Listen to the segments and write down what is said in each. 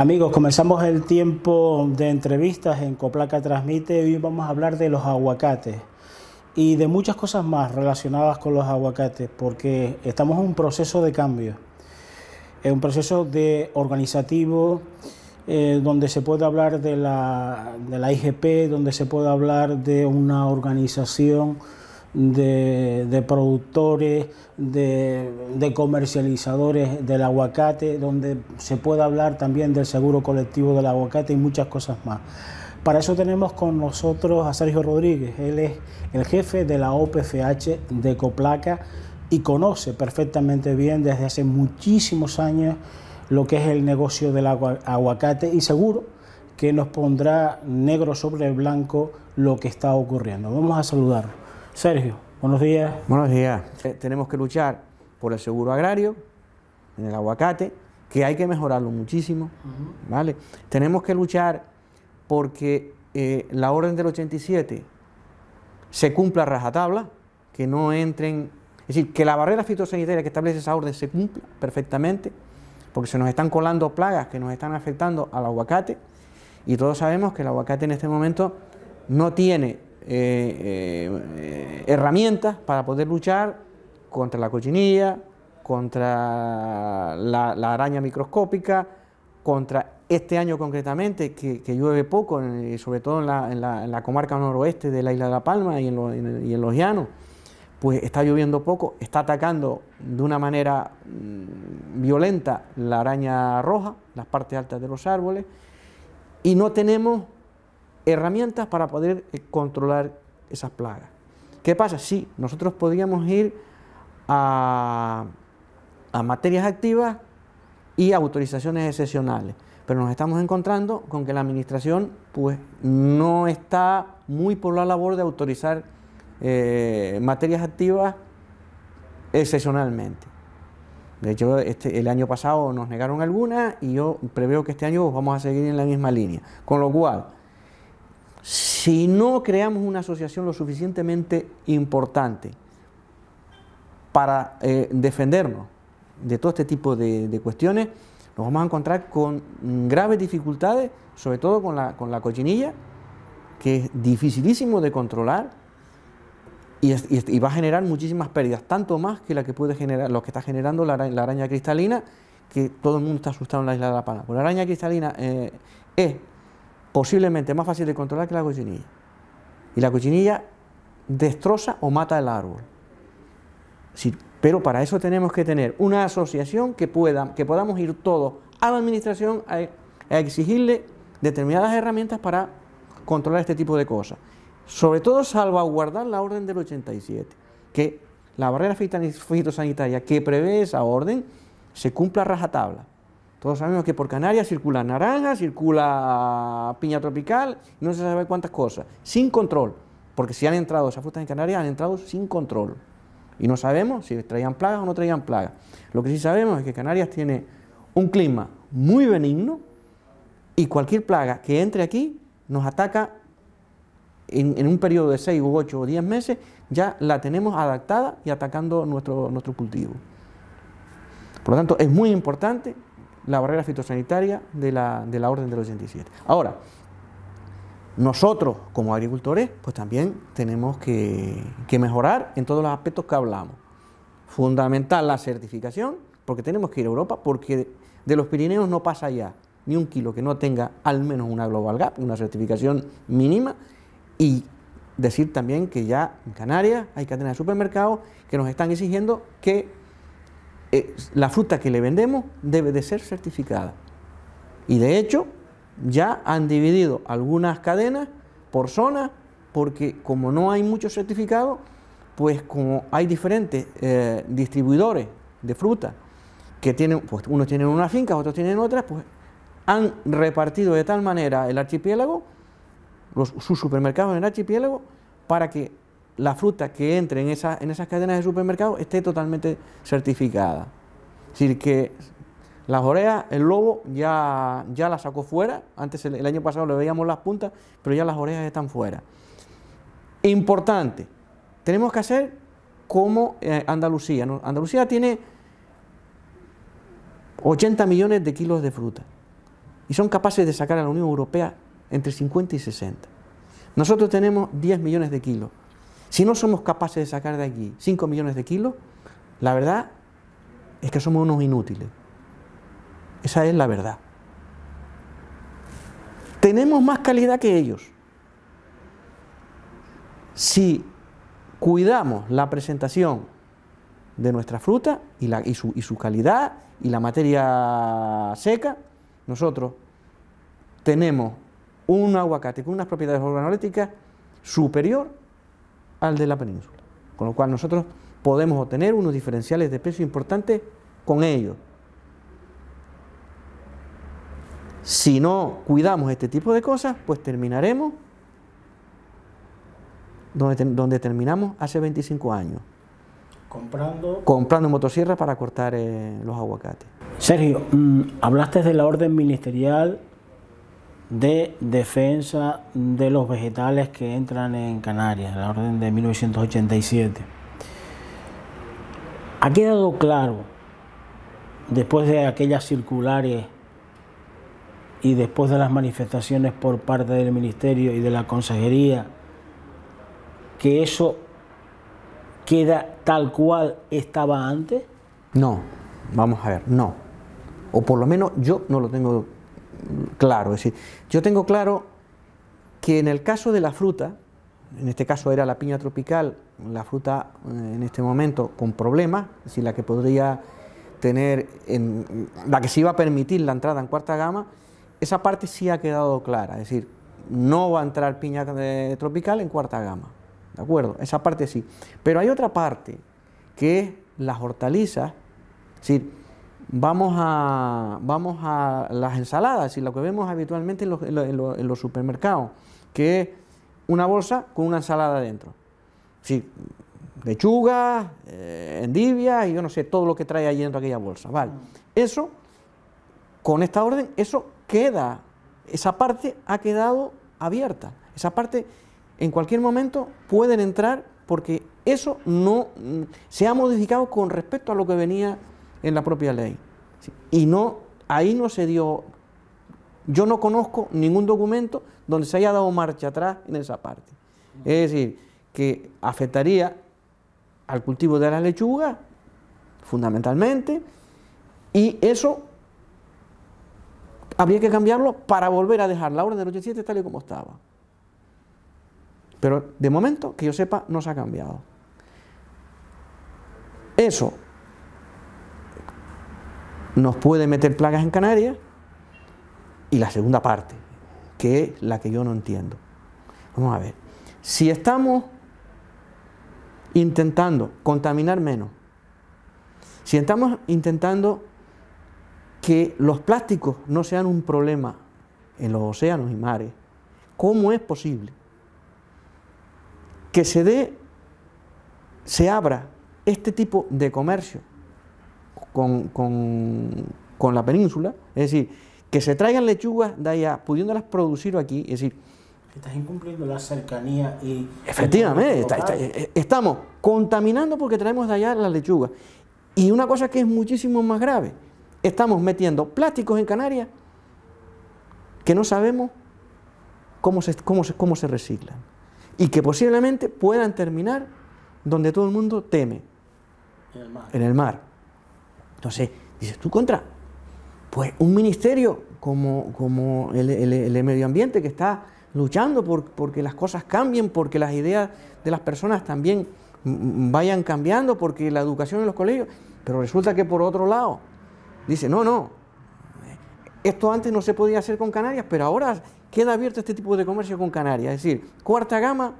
Amigos, comenzamos el tiempo de entrevistas en Coplaca Transmite. Hoy vamos a hablar de los aguacates y de muchas cosas más relacionadas con los aguacates, porque estamos en un proceso de cambio, en un proceso de organizativo eh, donde se puede hablar de la, de la IGP, donde se puede hablar de una organización de, productores, de, comercializadores del aguacate, donde se puede hablar también del seguro colectivo del aguacate y muchas cosas más. Para eso tenemos con nosotros a Sergio Rodríguez, él es el jefe de la OPFH de Coplaca y conoce perfectamente bien desde hace muchísimos años lo que es el negocio del aguacate y seguro que nos pondrá negro sobre blanco lo que está ocurriendo. Vamos a saludarlo. Sergio, buenos días. Buenos días. Eh, tenemos que luchar por el seguro agrario, en el aguacate, que hay que mejorarlo muchísimo, ¿vale? Tenemos que luchar porque eh, la orden del 87 se cumpla a rajatabla, que no entren, es decir, que la barrera fitosanitaria que establece esa orden se cumpla perfectamente, porque se nos están colando plagas que nos están afectando al aguacate, y todos sabemos que el aguacate en este momento no tiene eh, eh, herramientas para poder luchar contra la cochinilla, contra la, araña microscópica, contra este año concretamente, que, llueve poco, eh, sobre todo en la, comarca noroeste de la isla de La Palma y en, los llanos, pues está lloviendo poco, está atacando de una manera mm, violenta la araña roja, las partes altas de los árboles, y no tenemos herramientas para poder eh, controlar esas plagas. ¿Qué pasa? Sí, nosotros podríamos ir a, a materias activas y autorizaciones excepcionales, pero nos estamos encontrando con que la administración pues, no está muy por la labor de autorizar eh, materias activas excepcionalmente. De hecho, este, el año pasado nos negaron algunas y yo preveo que este año vamos a seguir en la misma línea. Con lo cual, si no creamos una asociación lo suficientemente importante para eh, defendernos de todo este tipo de, cuestiones, nos vamos a encontrar con graves dificultades, sobre todo con la, con la cochinilla, que es dificilísimo de controlar y, va a generar muchísimas pérdidas, tanto más que la que puede generar, lo que está generando la araña, cristalina, que todo el mundo está asustado en la isla de La Palma. Pues la araña cristalina eh, es posiblemente más fácil de controlar que la cochinilla. Y la cochinilla destroza o mata el árbol. Sí, pero para eso tenemos que tener una asociación que, pueda, que podamos ir todos a la administración a, exigirle determinadas herramientas para controlar este tipo de cosas. Sobre todo salvaguardar la orden del 87, que la barrera fitosanitaria que prevé esa orden se cumpla a rajatabla. Todos sabemos que por Canarias circula naranja, circula piña tropical, no se sabe cuántas cosas, sin control, porque si han entrado esas frutas en Canarias, han entrado sin control. Y no sabemos si traían plagas o no traían plagas. Lo que sí sabemos es que Canarias tiene un clima muy benigno y cualquier plaga que entre aquí nos ataca en, un periodo de 6 u 8 o 10 meses, ya la tenemos adaptada y atacando nuestro, nuestro cultivo. Por lo tanto, es muy importante la barrera fitosanitaria de la, de orden del 87. Ahora, nosotros como agricultores, pues también tenemos que, que mejorar en todos los aspectos que hablamos. Fundamental la certificación, porque tenemos que ir a Europa, porque de los Pirineos no pasa ya ni un kilo que no tenga al menos una Global Gap, una certificación mínima, y decir también que ya en Canarias hay cadenas de supermercados que nos están exigiendo que eh, la fruta que le vendemos debe de ser certificada. Y de hecho, ya han dividido algunas cadenas por zonas, porque como no hay muchos certificados, pues como hay diferentes eh, distribuidores de fruta, que tienen, pues unos tienen unas fincas, otros tienen otras, pues han repartido de tal manera el archipiélago, los, sus supermercados en el archipiélago, para que la fruta que entre en, esas cadenas de supermercados esté totalmente certificada. Es decir, que las orejas, el lobo ya, ya las sacó fuera, antes el, año pasado le veíamos las puntas, pero ya las orejas están fuera. Importante, tenemos que hacer como eh, Andalucía. Andalucía tiene 80 millones de kilos de fruta y son capaces de sacar a la Unión Europea entre 50 y 60. Nosotros tenemos 10 millones de kilos. Si no somos capaces de sacar de aquí 5 millones de kilos, la verdad es que somos unos inútiles. Esa es la verdad. Tenemos más calidad que ellos. Si cuidamos la presentación de nuestra fruta y, su, calidad y la materia seca, nosotros tenemos un aguacate con unas propiedades organolíticas superior al de la península. Con lo cual nosotros podemos obtener unos diferenciales de precio importantes con ellos. Si no cuidamos este tipo de cosas, pues terminaremos donde, terminamos hace 25 años. Comprando. Comprando motosierra para cortar eh, los aguacates. Sergio, mm, hablaste de la orden ministerial de defensa de los vegetales que entran en Canarias, la orden de 1987. Ha quedado claro, después de aquellas circulares y después de las manifestaciones por parte del Ministerio y de la Consejería, que eso queda tal cual estaba antes? No, vamos a ver, no. O por lo menos yo no lo tengo claro. Es decir, yo tengo claro que en el caso de la fruta, en este caso era la piña tropical, la fruta eh, en este momento con problemas, es decir, la que podría tener, en, la que se iba a permitir la entrada en cuarta gama, esa parte sí ha quedado clara, es decir, no va a entrar piña eh, tropical en cuarta gama, ¿de acuerdo? Esa parte sí. Pero hay otra parte, que es las hortalizas, vamos a, vamos a las ensaladas y lo que vemos habitualmente en los, supermercados, que es una bolsa con una ensalada dentro. Sí, lechuga eh, y yo no sé, todo lo que trae ahí dentro de aquella bolsa. Vale. Mm. Eso, con esta orden, eso queda, esa parte ha quedado abierta. Esa parte en cualquier momento pueden entrar porque eso no mm, se ha modificado con respecto a lo que venía en la propia ley. Y no, ahí no se dio, yo no conozco ningún documento donde se haya dado marcha atrás en esa parte. Es decir, que afectaría al cultivo de la lechuga fundamentalmente, y eso habría que cambiarlo para volver a dejar la orden del 87 tal y como estaba. Pero de momento, que yo sepa, no se ha cambiado. Eso, nos puede meter plagas en Canarias, y la segunda parte, que es la que yo no entiendo. Vamos a ver, si estamos intentando contaminar menos, si estamos intentando que los plásticos no sean un problema en los océanos y mares, ¿cómo es posible que se dé, se abra este tipo de comercio con, la península, es decir, que se traigan lechugas de allá, pudiéndolas producir aquí, es decir... Estás incumpliendo la cercanía y... Efectivamente, eh, eh, estamos contaminando porque traemos de allá las lechugas. Y una cosa que es muchísimo más grave, estamos metiendo plásticos en Canarias que no sabemos cómo se, cómo cómo se reciclan y que posiblemente puedan terminar donde todo el mundo teme, En el mar. Entonces, dices tú contra. Pues un ministerio como, como el, el, medio ambiente que está luchando por, porque las cosas cambien, porque las ideas de las personas también vayan cambiando, porque la educación en los colegios, pero resulta que por otro lado, dice, no, no, esto antes no se podía hacer con Canarias, pero ahora queda abierto este tipo de comercio con Canarias, es decir, cuarta gama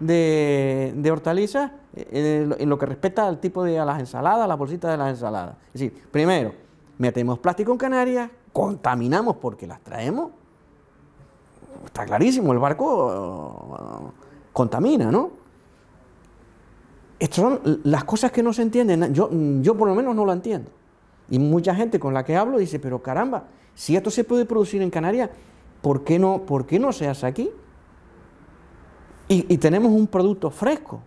de, hortalizas eh, eh, en, lo que respecta al tipo de a las ensaladas, la las de las ensaladas. Es decir, primero, metemos plástico en Canarias, contaminamos porque las traemos. Está clarísimo, el barco uh, contamina, ¿no? Estas son las cosas que no se entienden. Yo, mm, por lo menos no lo entiendo. Y mucha gente con la que hablo dice, pero caramba, si esto se puede producir en Canarias, ¿por qué no, por qué no se hace aquí? Y, tenemos un producto fresco.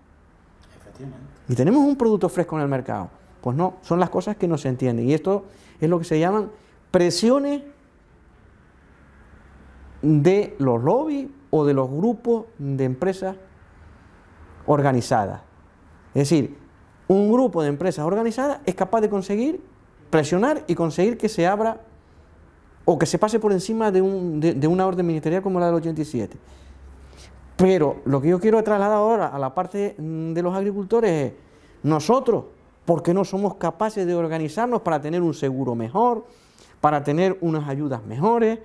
Efectivamente. Y tenemos un producto fresco en el mercado. Pues no, son las cosas que no se entienden. Y esto es lo que se llaman presiones de los lobbies o de los grupos de empresas organizadas. Es decir, un grupo de empresas organizadas es capaz de conseguir presionar y conseguir que se abra o que se pase por encima de, de una orden ministerial como la del 87. Pero lo que yo quiero trasladar ahora a la parte de los agricultores es, nosotros, ¿por qué no somos capaces de organizarnos para tener un seguro mejor, para tener unas ayudas mejores,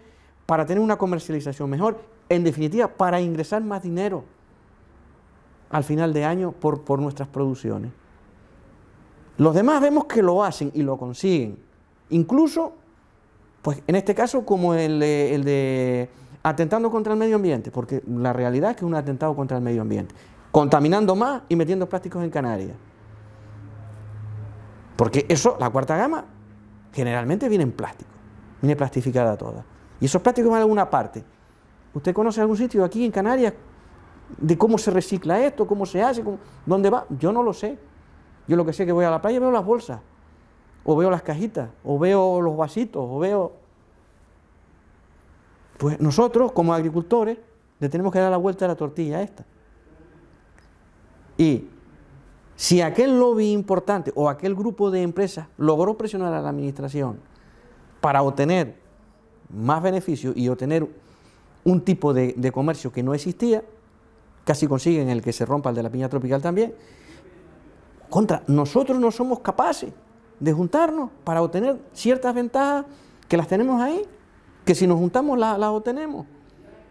para tener una comercialización mejor? En definitiva, para ingresar más dinero al final de año por, nuestras producciones. Los demás vemos que lo hacen y lo consiguen. Incluso, pues en este caso, como el de atentando contra el medio ambiente, porque la realidad es que es un atentado contra el medio ambiente, contaminando más y metiendo plásticos en Canarias. Porque eso, la cuarta gama, generalmente viene en plástico, viene plastificada toda. Y esos plásticos van a alguna parte. ¿Usted conoce algún sitio aquí en Canarias de cómo se recicla esto, cómo se hace, dónde va? Yo no lo sé. Yo lo que sé es que voy a la playa y veo las bolsas, o veo las cajitas, o veo los vasitos, o veo pues nosotros, como agricultores, le tenemos que dar la vuelta a la tortilla a esta. Y si aquel lobby importante o aquel grupo de empresas logró presionar a la administración para obtener más beneficios y obtener un tipo de, de, comercio que no existía, casi consiguen el que se rompa el de la piña tropical también, contra nosotros no somos capaces de juntarnos para obtener ciertas ventajas que las tenemos ahí que si nos juntamos las la obtenemos.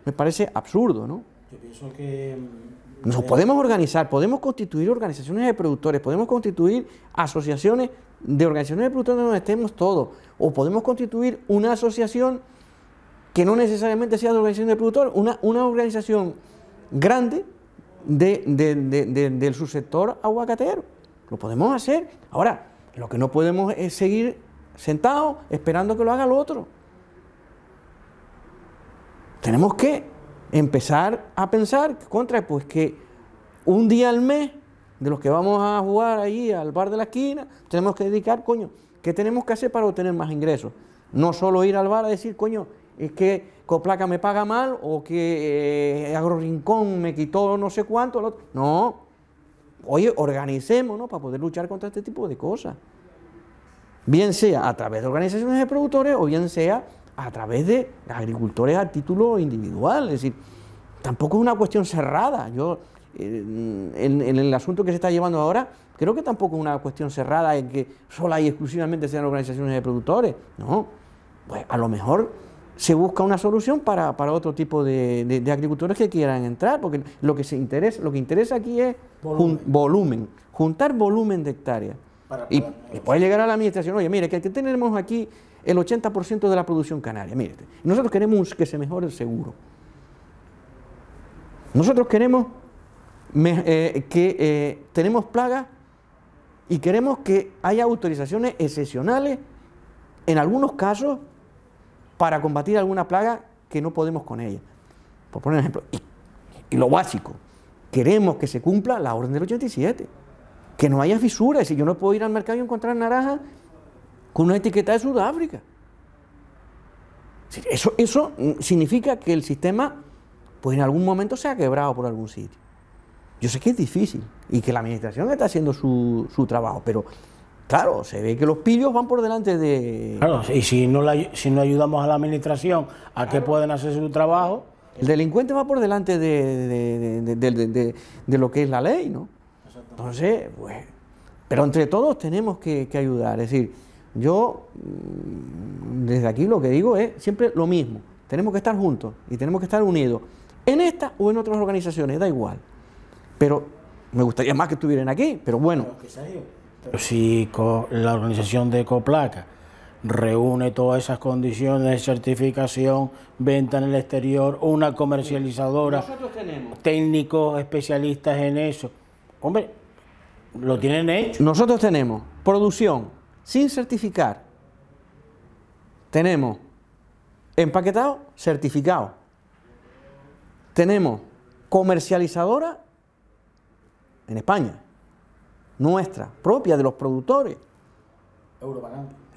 Me parece absurdo, ¿no? Yo pienso que... Mm, nos eh, podemos organizar, podemos constituir organizaciones de productores, podemos constituir asociaciones de organizaciones de productores donde estemos todos, o podemos constituir una asociación que no necesariamente sea de organización de productores, una, una organización grande del subsector aguacatero. Lo podemos hacer. Ahora, lo que no podemos es seguir sentados esperando que lo haga el otro tenemos que empezar a pensar, contra, pues que un día al mes de los que vamos a jugar ahí al bar de la esquina, tenemos que dedicar, coño, ¿qué tenemos que hacer para obtener más ingresos? No solo ir al bar a decir, coño, es que Coplaca me paga mal o que eh, Agrorincón me quitó no sé cuánto. No, oye, organicémonos ¿no? para poder luchar contra este tipo de cosas. Bien sea a través de organizaciones de productores o bien sea a través de agricultores a título individual. Es decir, tampoco es una cuestión cerrada. Yo, eh, en, el asunto que se está llevando ahora, creo que tampoco es una cuestión cerrada en que sola y exclusivamente sean organizaciones de productores. No, pues a lo mejor se busca una solución para, otro tipo de, agricultores que quieran entrar, porque lo que, se interesa, lo que interesa aquí es volumen, juntar volumen de hectáreas. y, después puede llegar a la administración, oye, mire, que, que tenemos aquí el 80% de la producción canaria. miren. nosotros queremos que se mejore el seguro. Nosotros queremos eh, que eh, tenemos plagas y queremos que haya autorizaciones excepcionales en algunos casos para combatir alguna plaga que no podemos con ella. Por poner un ejemplo, y, lo básico, queremos que se cumpla la orden del 87, que no haya fisuras, si yo no puedo ir al mercado y encontrar naranjas con una etiqueta de Sudáfrica. Eso, eso significa que el sistema, pues en algún momento se ha quebrado por algún sitio. Yo sé que es difícil y que la administración está haciendo su, trabajo, pero claro, se ve que los pillos van por delante de... Claro, y si no, si no ayudamos a la administración a que pueden hacer su trabajo... El delincuente va por delante de, lo que es la ley, ¿no? Entonces, pues... Pero entre todos tenemos que, que ayudar, es decir... Yo, mm, desde aquí lo que digo es siempre lo mismo. Tenemos que estar juntos y tenemos que estar unidos. En esta o en otras organizaciones, da igual. Pero me gustaría más que estuvieran aquí, pero bueno. Si la organización de Coplaca reúne todas esas condiciones, de certificación, venta en el exterior, una comercializadora, técnicos especialistas en eso. Hombre, lo tienen hecho. Nosotros tenemos producción, sin certificar. Tenemos empaquetado, certificado. Tenemos comercializadora en España, nuestra, propia de los productores.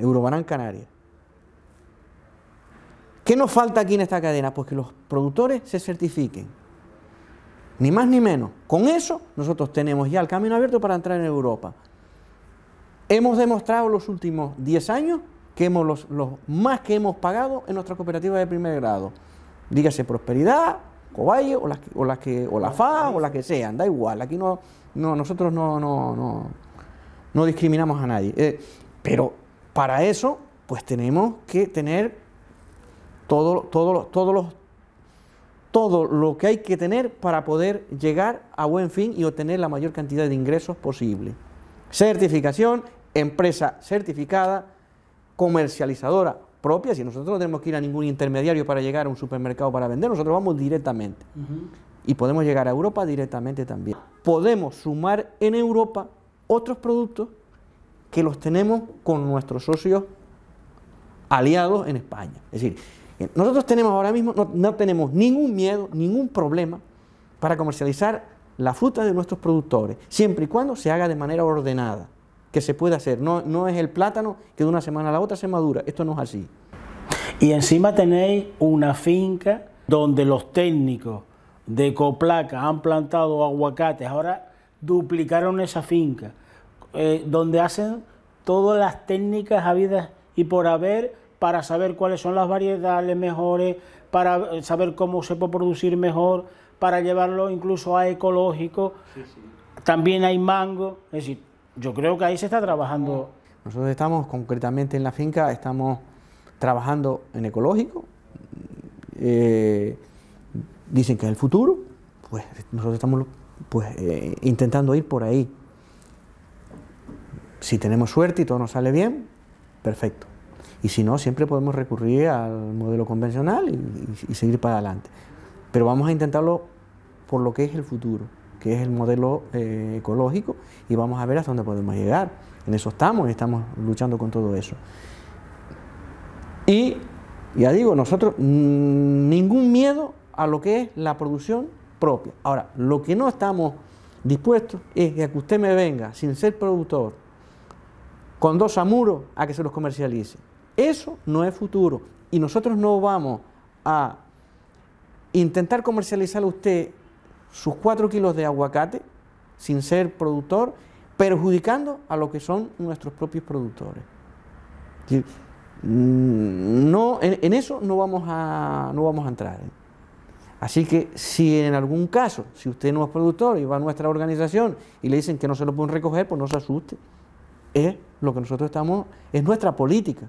Eurobarán Canarias. ¿Qué nos falta aquí en esta cadena? Pues que los productores se certifiquen. Ni más ni menos. Con eso nosotros tenemos ya el camino abierto para entrar en Europa. Hemos demostrado los últimos 10 años que hemos los, más que hemos pagado en nuestra cooperativa de primer grado. Dígase Prosperidad, Cobaye o las, o las que o la FA o que sean, da igual. Aquí no, no nosotros no, no, no, discriminamos a nadie. Eh, pero para eso, pues tenemos que tener todo, todo lo que hay que tener para poder llegar a buen fin y obtener la mayor cantidad de ingresos posible. Certificación empresa certificada, comercializadora propia, si nosotros no tenemos que ir a ningún intermediario para llegar a un supermercado para vender, nosotros vamos directamente. Y podemos llegar a Europa directamente también. Podemos sumar en Europa otros productos que los tenemos con nuestros socios aliados en España. Es decir, eh, nosotros tenemos ahora mismo, no tenemos ningún miedo, ningún problema para comercializar la fruta de nuestros productores, siempre y cuando se haga de manera ordenada que se puede hacer. No, es el plátano que de una semana a la otra se madura. Esto no es así. Y encima tenéis una finca donde los técnicos de Coplaca han plantado aguacates. Ahora duplicaron esa finca, eh, donde hacen todas las técnicas habidas y por haber para saber cuáles son las variedades mejores, para eh, saber cómo se puede producir mejor, para llevarlo incluso a ecológico. También hay mango, es decir, yo creo que ahí se está trabajando. Nosotros estamos concretamente en la finca, estamos trabajando en ecológico, eh, dicen que es el futuro, pues nosotros estamos pues, eh, intentando ir por ahí. Si tenemos suerte y todo nos sale bien, perfecto. Y si no, siempre podemos recurrir al modelo convencional y seguir para adelante. Pero vamos a intentarlo por lo que es el futuro que es el modelo eh, ecológico, y vamos a ver hasta dónde podemos llegar. En eso estamos y estamos luchando con todo eso. Y ya digo, nosotros mm, ningún miedo a lo que es la producción propia. Ahora, lo que no estamos dispuestos es que usted me venga sin ser productor, con dos amuros, a que se los comercialice. Eso no es futuro. Y nosotros no vamos a intentar comercializar a usted sus 4 kilos de aguacate sin ser productor, perjudicando a lo que son nuestros propios productores. Mm, no, en, eso no vamos a, no vamos a entrar. ¿eh? Así que si en algún caso, si usted no es productor y va a nuestra organización y le dicen que no se lo pueden recoger, pues no se asuste. Es lo que nosotros estamos, es nuestra política.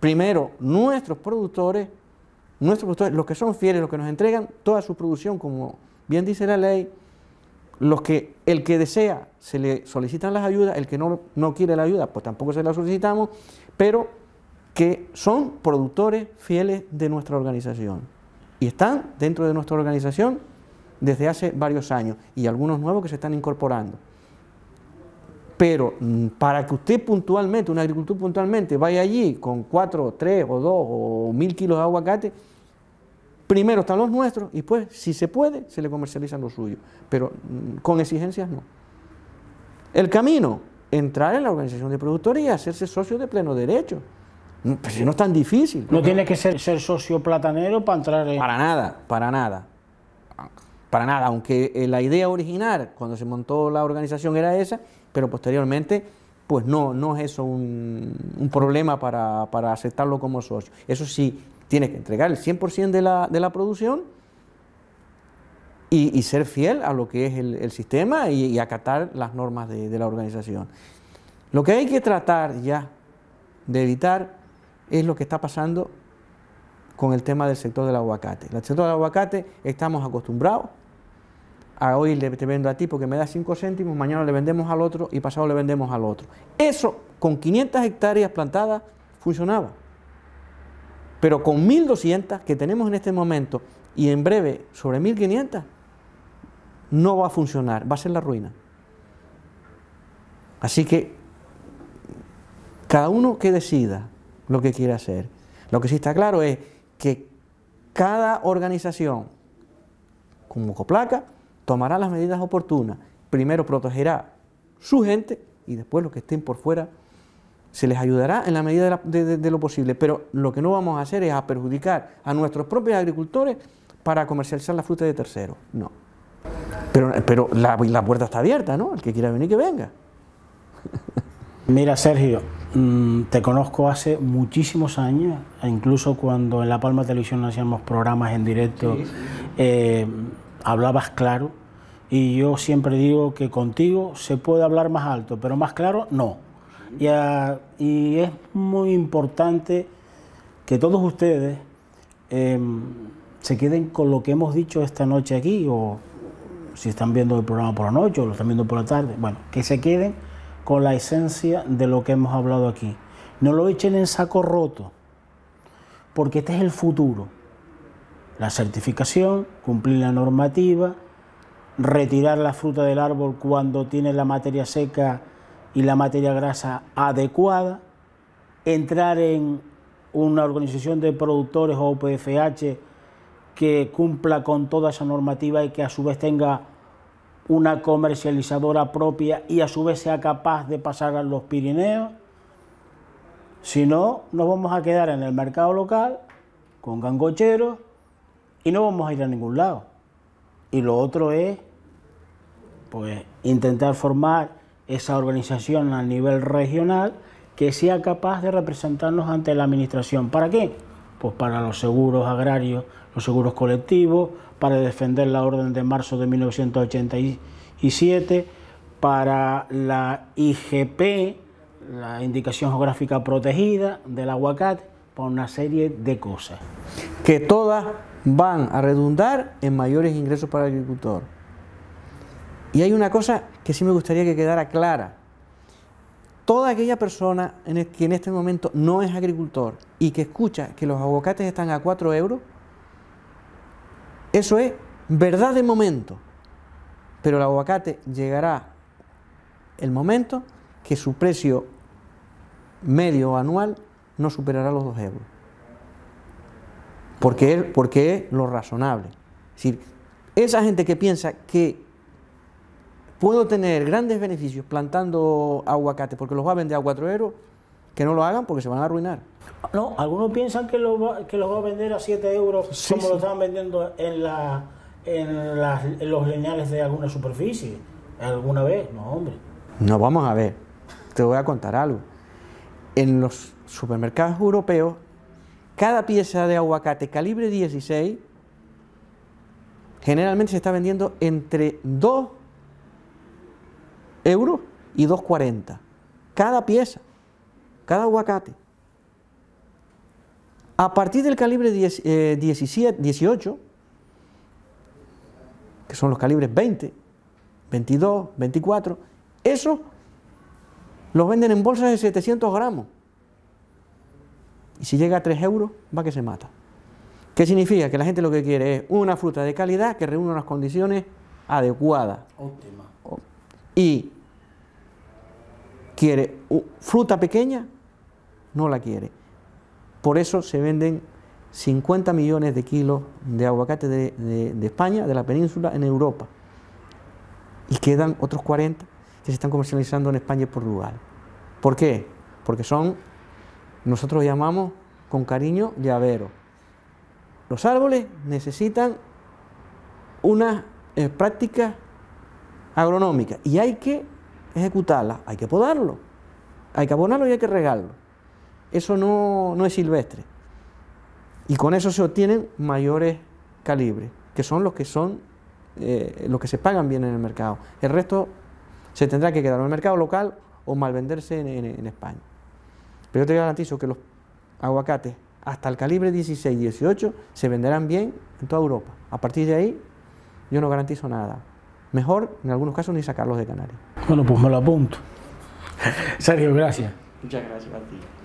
Primero, nuestros productores, nuestros productores, los que son fieles, los que nos entregan toda su producción como, Bien dice la ley, los que, el que desea se le solicitan las ayudas, el que no, no quiere la ayuda, pues tampoco se la solicitamos, pero que son productores fieles de nuestra organización y están dentro de nuestra organización desde hace varios años y algunos nuevos que se están incorporando. Pero mm, para que usted puntualmente, una agricultura puntualmente, vaya allí con cuatro, tres o dos o mil kilos de aguacate, Primero están los nuestros y pues, si se puede, se le comercializan los suyos, pero mm, con exigencias no. El camino, entrar en la organización de productoría, hacerse socio de pleno derecho. Mm, pues si no es tan difícil. No, tiene que ser, ser socio platanero para entrar en... Para nada, para nada. Para nada, aunque eh, la idea original cuando se montó la organización era esa, pero posteriormente pues no, no es eso un, problema para, para, aceptarlo como socio. Eso sí, Tienes que entregar el 100% de la, producción y, ser fiel a lo que es el, sistema y, acatar las normas de, la organización. Lo que hay que tratar ya de evitar es lo que está pasando con el tema del sector del aguacate. El sector del aguacate estamos acostumbrados a hoy le te vendo a ti porque me da 5 céntimos, mañana le vendemos al otro y pasado le vendemos al otro. Eso con 500 hectáreas plantadas funcionaba. Pero con 1.200 que tenemos en este momento y en breve sobre 1.500, no va a funcionar, va a ser la ruina. Así que cada uno que decida lo que quiere hacer. Lo que sí está claro es que cada organización como Coplaca tomará las medidas oportunas. Primero protegerá su gente y después los que estén por fuera se les ayudará en la medida de, lo posible, pero lo que no vamos a hacer es a perjudicar a nuestros propios agricultores para comercializar la fruta de terceros, no. Pero, pero la, puerta está abierta, ¿no? El que quiera venir, que venga. Mira, Sergio, mm, te conozco hace muchísimos años, e incluso cuando en La Palma Televisión hacíamos programas en directo, eh, hablabas claro, y yo siempre digo que contigo se puede hablar más alto, pero más claro, no. Y, es muy importante que todos ustedes em, se queden con lo que hemos dicho esta noche aquí, o si están viendo el programa por la noche o lo están viendo por la tarde, bueno, que se queden con la esencia de lo que hemos hablado aquí. No lo echen en saco roto, porque este es el futuro. La certificación, cumplir la normativa, retirar la fruta del árbol cuando tiene la materia seca y la materia grasa adecuada, entrar en una organización de productores o PFH que cumpla con toda esa normativa y que a su vez tenga una comercializadora propia y a su vez sea capaz de pasar a los Pirineos. Si no, nos vamos a quedar en el mercado local con gangocheros y no vamos a ir a ningún lado. Y lo otro es pues intentar formar esa organización a nivel regional que sea capaz de representarnos ante la administración. ¿Para qué? Pues para los seguros agrarios, los seguros colectivos, para defender la orden de marzo de 1987, para la IGP, la indicación geográfica protegida del aguacate, para una serie de cosas. Que todas van a redundar en mayores ingresos para el agricultor. Y hay una cosa que sí me gustaría que quedara clara. Toda aquella persona en que en este momento no es agricultor y que escucha que los aguacates están a 4 euros, eso es verdad de momento. Pero el aguacate llegará el momento que su precio medio anual no superará los 2 euros. Porque porque es lo razonable. Es decir, esa gente que piensa que puedo tener grandes beneficios plantando aguacate porque los va a vender a 4 euros, que no lo hagan porque se van a arruinar. No, algunos piensan que los va, que va a vender a 7 euros como lo estaban vendiendo en, la, en los lineales de alguna superficie, alguna vez, no hombre. No, vamos a ver, te voy a contar algo. En los supermercados europeos, cada pieza de aguacate calibre 16 generalmente se está vendiendo entre 2 euros y 2,40. Cada pieza, cada aguacate. A partir del calibre 17, 18, eh, que son los calibres 20, 22, 24, esos los venden en bolsas de 700 gramos. Y si llega a 3 euros, va que se mata. ¿Qué significa? Que la gente lo que quiere es una fruta de calidad que reúna unas condiciones adecuadas. Óptima y quiere fruta pequeña, no la quiere. Por eso se venden 50 millones de kilos de aguacate de, España, de la península, en Europa. Y quedan otros 40 que se están comercializando en España y Portugal. ¿Por qué? Porque son, nosotros llamamos con cariño, llavero. Los árboles necesitan unas eh, práctica agronómica y hay que ejecutarla, hay que podarlo, hay que abonarlo y hay que regarlo. Eso no, es silvestre. Y con eso se obtienen mayores calibres, que son los que son eh, los que se pagan bien en el mercado. El resto se tendrá que quedar en el mercado local o mal venderse en, en España. Pero yo te garantizo que los aguacates hasta el calibre 16-18 se venderán bien en toda Europa. A partir de ahí yo no garantizo nada mejor en algunos casos ni sacarlos de Canarias. Bueno, pues me lo apunto. Sergio, gracias. Muchas gracias a ti.